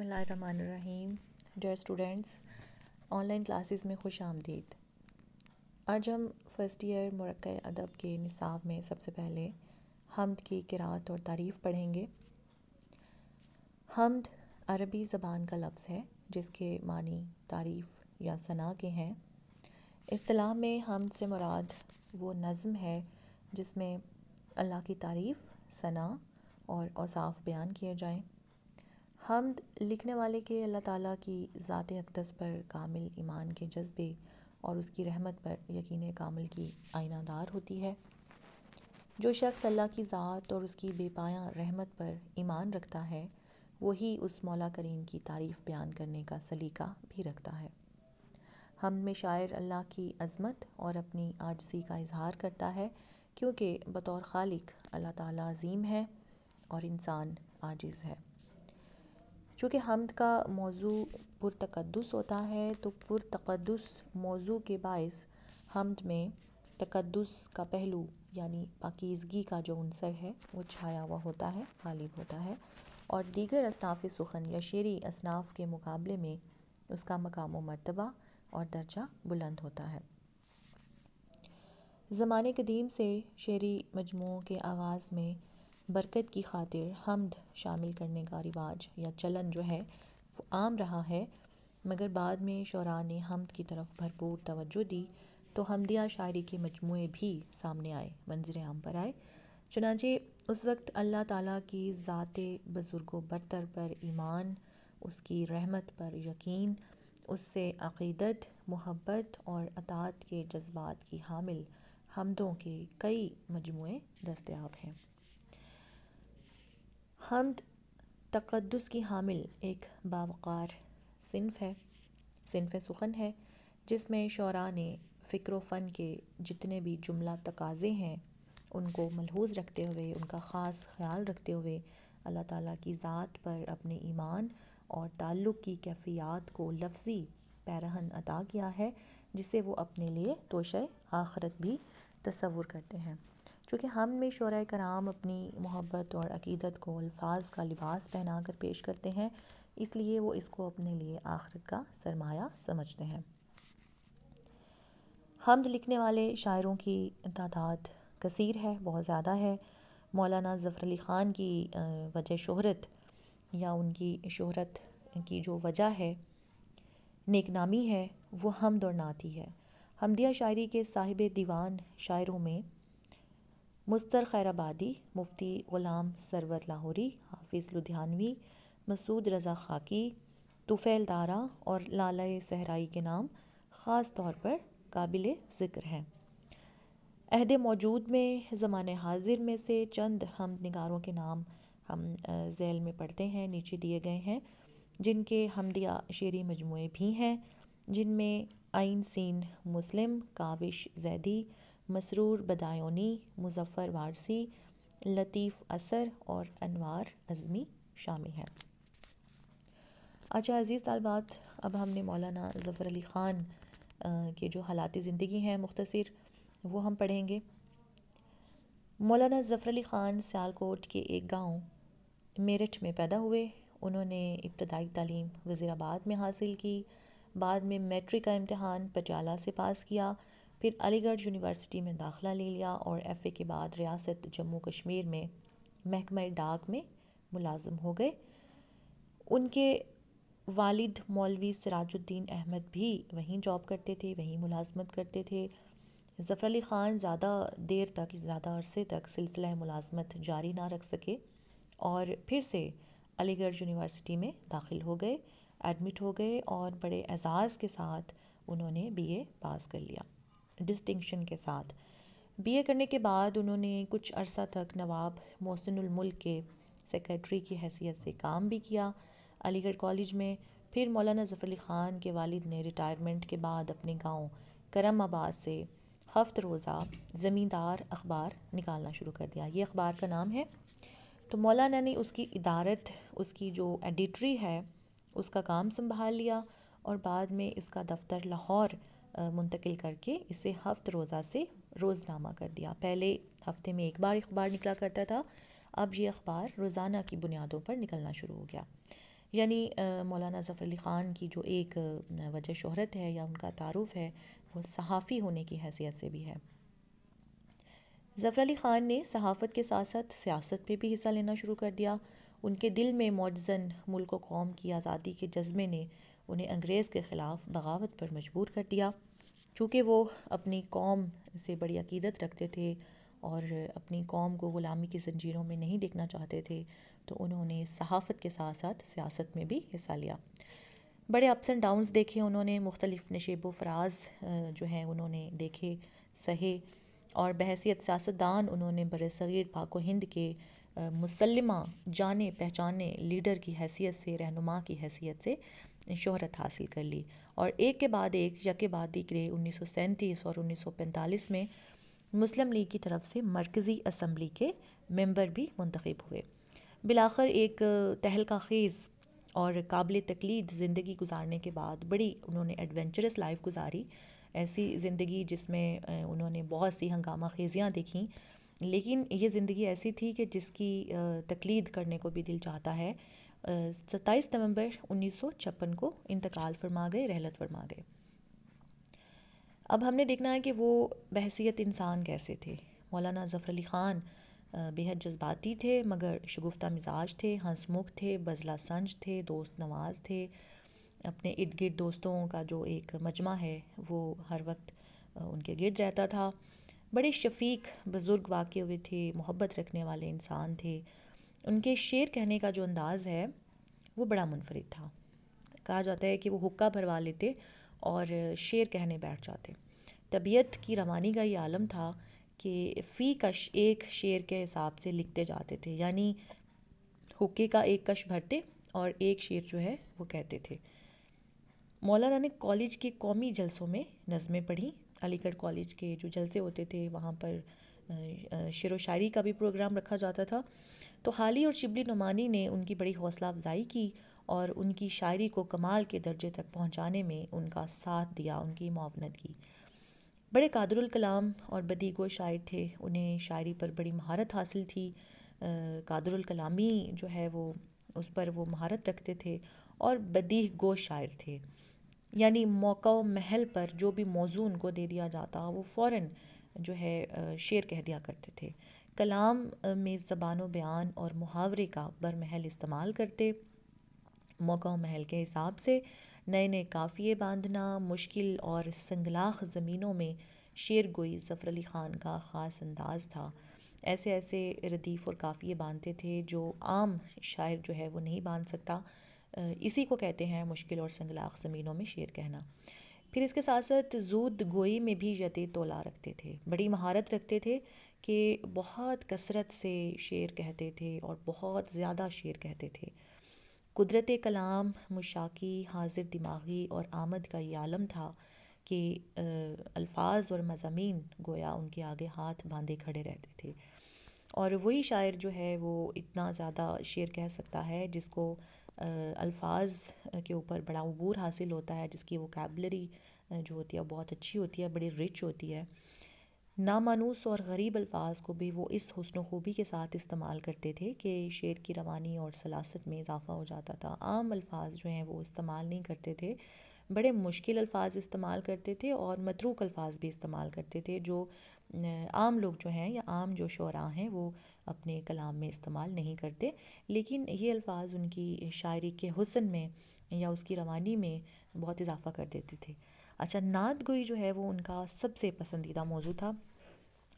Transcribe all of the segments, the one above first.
बसमीम डर students online classes में खुश आमदीद आज हम फर्स्ट ईयर मरक़ अदब के निसाब में सबसे पहले हमद की किरात और तारीफ़ पढ़ेंगे हमद अरबी ज़बान का लफ्ज़ है जिसके मानी तारीफ़ या सना के हैं असलाह में हमद से मुराद वो नज़म है जिसमें अल्लाह की तारीफ़ सना और औसाफ़ बयान किए जाएँ हम लिखने वाले के अल्लाह ताला की ज़ात अकदस पर कामिल ईमान के जज्बे और उसकी रहमत पर यकीन कामिल की आइनादार होती है जो शख्स अल्लाह की ज़ात और उसकी बेपाया रहमत पर ईमान रखता है वही उस मौला करीम की तारीफ़ बयान करने का सलीका भी रखता है हम में शायर अल्लाह की अज़मत और अपनी आजसी का इजहार करता है क्योंकि बतौर खालिक अल्लाह ताला अज़ीम है और इंसान आजिज़ है चूँकि हमद का मौजू पुरतकदस होता है तो पुरतकदस मौजू के बायस हमद में तकदस का पहलू यानी पाकिजगी का जो अनसर है वो छाया हुआ होता है गालिब होता है और दीगर असनाफ़ सुखन या शेरी असनाफ के मुकाबले में उसका मकाम व मरतबा और दर्जा बुलंद होता है ज़माने कदीम से शेरी मजमू के आगाज़ में बरकत की खातिर हमद शामिल करने का रिवाज या चलन जो है वो आम रहा है मगर बाद में शुरा ने हमद की तरफ भरपूर तवज्जो दी तो हमदिया शायरी के मजमू भी सामने आए मंजर आम पर आए चुनाचे उस वक्त अल्लाह ताला की ज़ात बुज़ुर्गो बरतर पर ईमान उसकी रहमत पर यकीन उससे अक़ीदत मोहब्बत और अतात के जज्बात की हामिल हमदों के कई मजमू दस्तियाब हैं हमद तकदस की हामिल एक बावक़ार सिनफ है सिनफ सुखन है जिसमें शरा ने फ़िक्र फ़न के जितने भी जुमला तकाज़े हैं उनको मलहूज रखते हुए उनका ख़ास ख्याल रखते हुए अल्लाह ताला की ज़ात पर अपने ईमान और ताल्लुक़ की कैफियत को लफ्ज़ी पैरहन अदा किया है जिसे वो अपने लिए तोशे आखरत भी तस्वुर करते हैं चूँकि हम में शुरा कराम अपनी मोहब्बत और अकीदत को अल्फाज का लिबास पहना कर पेश करते हैं इसलिए वो इसको अपने लिए आखिरत का सरमाया समझते हैं हमद लिखने वाले शायरों की तादाद कसर है बहुत ज़्यादा है मौलाना ज़फ़र अली ख़ान की वजह शहरत या उनकी शहरत की जो वजह है नेकनामी है वो हमद और नाती है हमदिया शायरी के साहिब दीवान शायरों में मुस्तर खैराबादी मुफ्ती ग़ुलाम सरवर लाहौरी हाफिज़ लुधियानवी मसूद रज़ा खाकी तुफ़ैल दारा और लाला सहराई के नाम ख़ास तौर पर काबिल ज़िक्र हैं अहद मौजूद में ज़मान हाजिर में से चंद हम नगारों के नाम हम झैल में पढ़ते हैं नीचे दिए गए हैं जिनके हमदिया शेरी मजमू भी हैं जिनमें आइन सीन मुस्लिम काविश जैदी मसरूर बदायूनी मुजफ़र वारसी लतीफ़ असर और अनवार अज़मी शामिल हैं अच्छा अज़ीज़ तलबात अब हमने मौलाना ज़फ़र अली ख़ान के जो हालात ज़िंदगी हैं मुख्तर वो हम पढ़ेंगे मौलाना ज़फ़र अली ख़ान सियालकोट के एक गांव मेरठ में पैदा हुए उन्होंने इब्तदाई तलीम वज़ीराबाद में हासिल की बाद में मैट्रिक का इम्तहान पटियाला से पास किया फिर अलीगढ़ यूनिवर्सिटी में दाखला ले लिया और एफ़ के बाद रियासत जम्मू कश्मीर में महकमा डाक में मुलाजम हो गए उनके वालिद मौलवी सिराजुद्दीन अहमद भी वहीं जॉब करते थे वहीं मुलाजमत करते थे ज़फ़र अली ख़ान ज़्यादा देर तक ज़्यादा अरसे तक सिलसिला मुलाजमत जारी ना रख सके और फिर से अलीगढ़ यूनिवर्सिटी में दाखिल हो गए एडमिट हो गए और बड़े एजाज़ के साथ उन्होंने बीए पास कर लिया डिस्टिंक्शन के साथ बीए करने के बाद उन्होंने कुछ अरसा तक नवाब मुल्क के सेक्रेटरी की हैसियत से काम भी किया अलीगढ़ कॉलेज में फिर मौलाना जफ़र अली ख़ान के वालिद ने रिटायरमेंट के बाद अपने गांव करम आबाद से हफ्त रोज़ा ज़मींदार अखबार निकालना शुरू कर दिया ये अखबार का नाम है तो मौलाना ने उसकी इदारत उसकी जो एडिटरी है उसका काम संभाल लिया और बाद में इसका दफ्तर लाहौर मुंतकिल करके इसे हफ्त रोज़ा से रोज़नामा कर दिया पहले हफ्ते में एक बार अखबार निकला करता था अब ये अखबार रोज़ाना की बुनियादों पर निकलना शुरू हो गया यानी मौलाना जफ़र अली ख़ान की जो एक वजह शहरत है या उनका तारुफ है वो सहाफ़ी होने की हैसियत से भी है जफ़र अली ख़ान ने सहाफ़त के साथ साथ सियासत में भी हिस्सा लेना शुरू कर दिया उनके दिल में मौजन मुल्क कौम की आज़ादी के जज्बे ने उन्हें अंग्रेज़ के ख़िलाफ़ बगावत पर मजबूर कर दिया चूँकि वो अपनी कौम से बड़ी अकीदत रखते थे और अपनी कौम को ग़ुलामी की जंजीरों में नहीं देखना चाहते थे तो उन्होंने सहाफ़त के साथ साथ सियासत में भी हिस्सा लिया बड़े अप्स एंड डाउन्स देखे उन्होंने मुख्तलिफ़ नशेब व फराज जो हैं उन्होंने देखे सहे और बहसीत सियासतदान उन्होंने बर पाक पाको हिंद के मुसलमा जाने पहचाने लीडर की हैसियत से रहनुमा की हैसियत से शहरत हासिल कर ली और एक के बाद एक यके बाद एक रहे उन्नीस और उन्नीस में मुस्लिम लीग की तरफ से मरकज़ी असम्बली के मेंबर भी मंतखब हुए बिलाखर एक तहलका खेज़ और काबिल तकलीद ज़िंदगी गुजारने के बाद बड़ी उन्होंने एडवेंचरस लाइफ गुजारी ऐसी ज़िंदगी जिसमें उन्होंने बहुत सी हंगामा खेजियाँ देखीं लेकिन ये ज़िंदगी ऐसी थी कि जिसकी तकलीद करने को भी दिल चाहता है सत्ताईस नवंबर उन्नीस सौ छप्पन को इंतकाल फरमा गए रहलत फरमा गए अब हमने देखना है कि वो बहसीत इंसान कैसे थे मौलाना ज़फ़र अली ख़ान बेहद जज्बाती थे मगर शगुफ्ता मिजाज थे हंसमुख थे बजला संज थे दोस्त नवाज थे अपने इर्द गिर्द दोस्तों का जो एक मजमा है वो हर वक्त उनके गिर्द रहता था बड़े शफीक बुज़ुर्ग वाक़ हुए थे मोहब्बत रखने वाले इंसान थे उनके शेर कहने का जो अंदाज़ है वो बड़ा मुनफरद था कहा जाता है कि वो हुक्का भरवा लेते और शेर कहने बैठ जाते तबीयत की रवानी का ये आलम था कि फ़ी कश एक शेर के हिसाब से लिखते जाते थे यानी हुक्के का एक कश भरते और एक शेर जो है वो कहते थे मौलाना ने कॉलेज के कौमी जलसों में नज़में पढ़ी अलीगढ़ कॉलेज के जो जलसे होते थे वहाँ पर शेर व शायरी का भी प्रोग्राम रखा जाता था तो हाली और शिबली नुमानी ने उनकी बड़ी हौसला अफजाई की और उनकी शायरी को कमाल के दर्जे तक पहुंचाने में उनका साथ दिया उनकी मुआवनत की बड़े कादरुल कलाम और बदीगो शायर थे उन्हें शायरी पर बड़ी महारत हासिल थी कादरुल कलामी जो है वो उस पर वो महारत रखते थे और बदीह गो शायर थे यानी मौका महल पर जो भी मौजू उनको दे दिया जाता वो फ़ौर जो है शेर कह दिया करते थे कलाम में ज़बान बयान और मुहावरे का बरमहल इस्तेमाल करते मौका महल के हिसाब से नए नए काफ़िए बांधना मुश्किल और संगलाख ज़मीनों में शेर गोई ज़फ़र अली ख़ान का ख़ास अंदाज था ऐसे ऐसे रदीफ़ और काफ़िए बांधते थे जो आम शायर जो है वो नहीं बांध सकता इसी को कहते हैं मुश्किल और संगलाख ज़मीनों में शेर कहना फिर इसके साथ साथ जूद गोई में भी यदि तोला रखते थे बड़ी महारत रखते थे कि बहुत कसरत से शेर कहते थे और बहुत ज़्यादा शेर कहते थे कुदरत कलाम मुशाकी हाजिर दिमागी और आमद का ये आलम था कि अल्फाज और मजामी गोया उनके आगे हाथ बांधे खड़े रहते थे और वही शायर जो है वो इतना ज़्यादा शेर कह सकता है जिसको अल्फाज के ऊपर बड़ा अबूर हासिल होता है जिसकी वोकेबलरी जो होती है बहुत अच्छी होती है बड़ी रिच होती है नामानूस और गरीब अल्फाज को भी वो इस हसन खूबी के साथ इस्तेमाल करते थे कि शेर की रवानी और सलासत में इजाफ़ा हो जाता था आम अल्फाज जो हैं वो इस्तेमाल नहीं करते थे बड़े मुश्किल अल्फाज इस्तेमाल करते थे और मतरूक अल्फाज भी इस्तेमाल करते थे जो आम लोग जो हैं या आम जो शुरा हैं वो अपने कलाम में इस्तेमाल नहीं करते लेकिन ये अल्फाज उनकी शायरी के हुसन में या उसकी रवानी में बहुत इजाफ़ा कर देते थे अच्छा नात गोई जो है वो उनका सबसे पसंदीदा मौजू था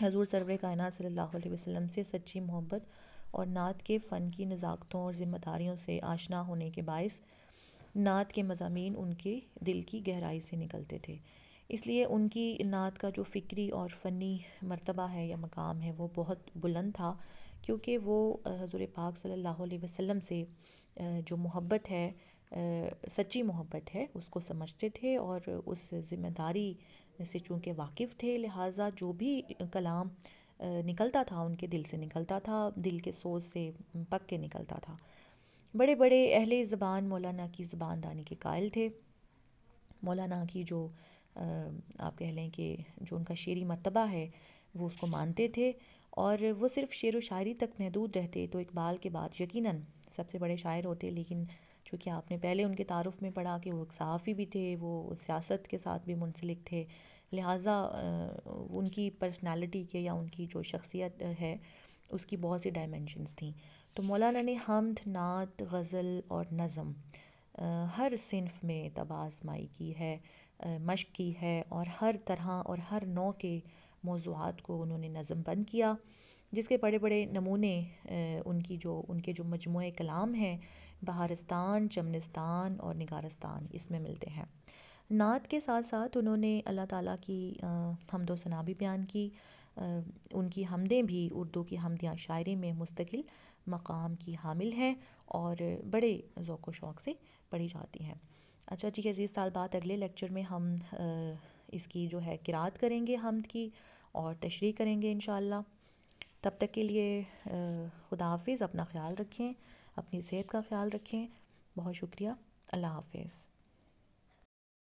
हजूर सरवर कायन सल्ला वसम से सच्ची मोहब्बत और नात के फ़न की नज़ाकतों और ज़िम्मेदारियों से आशना होने के बायस नात के मजामी उनके दिल की गहराई से निकलते थे इसलिए उनकी नात का जो फ़िक्री और फ़नी मरतबा है या मकाम है वो बहुत बुलंद था क्योंकि वो हज़ुर पाक सल्लल्लाहु अलैहि वसल्लम से जो मोहब्बत है सच्ची मोहब्बत है उसको समझते थे और उस ज़िम्मेदारी से चूँकि वाकिफ़ थे लिहाजा जो भी कलाम निकलता था उनके दिल से निकलता था दिल के सोच से पक के निकलता था बड़े बड़े अहले ज़बान मौलाना की ज़बान दानी के कायल थे मौलाना की जो आप कह लें कि जो उनका शेरी मरतबा है वो उसको मानते थे और वो सिर्फ शेर व शायरी तक महदूद रहते तो इकबाल के बाद यकीनन सबसे बड़े शायर होते लेकिन चूँकि आपने पहले उनके तारफ़ में पढ़ा कि वो एक सहाफ़ी भी थे वो सियासत के साथ भी मुंसलिक थे लिहाजा उनकी पर्सनालिटी के या उनकी जो शख्सियत है उसकी बहुत सी डायमेंशनस थी तो मौलाना ने हमद नात गज़ल और नज़म हर सिनफ में तबाजमाई की है मश्क की है और हर तरह और हर नौ के मौजूद को उन्होंने नज़म बंद किया जिसके बड़े बड़े नमूने उनकी जो उनके जो मजमु कलाम हैं बहारस्तान चमनिस्तान और निगारस्तान इसमें मिलते हैं नात के साथ साथ उन्होंने अल्लाह ताला की हमदो भी बयान की उनकी हमदें भी उर्दू की हमदियाँ शायरी में मुस्तकिल मकाम की हामिल हैं और बड़े ज़ौक़ शौक़ से पढ़ी जाती हैं अच्छा ठीक है इस साल बाद अगले लेक्चर में हम इसकी जो है किरात करेंगे हमद की और तशरी करेंगे इन तब तक के लिए खुदाफिज़ अपना ख्याल रखें अपनी सेहत का ख्याल रखें बहुत शुक्रिया अल्लाह हाफिज़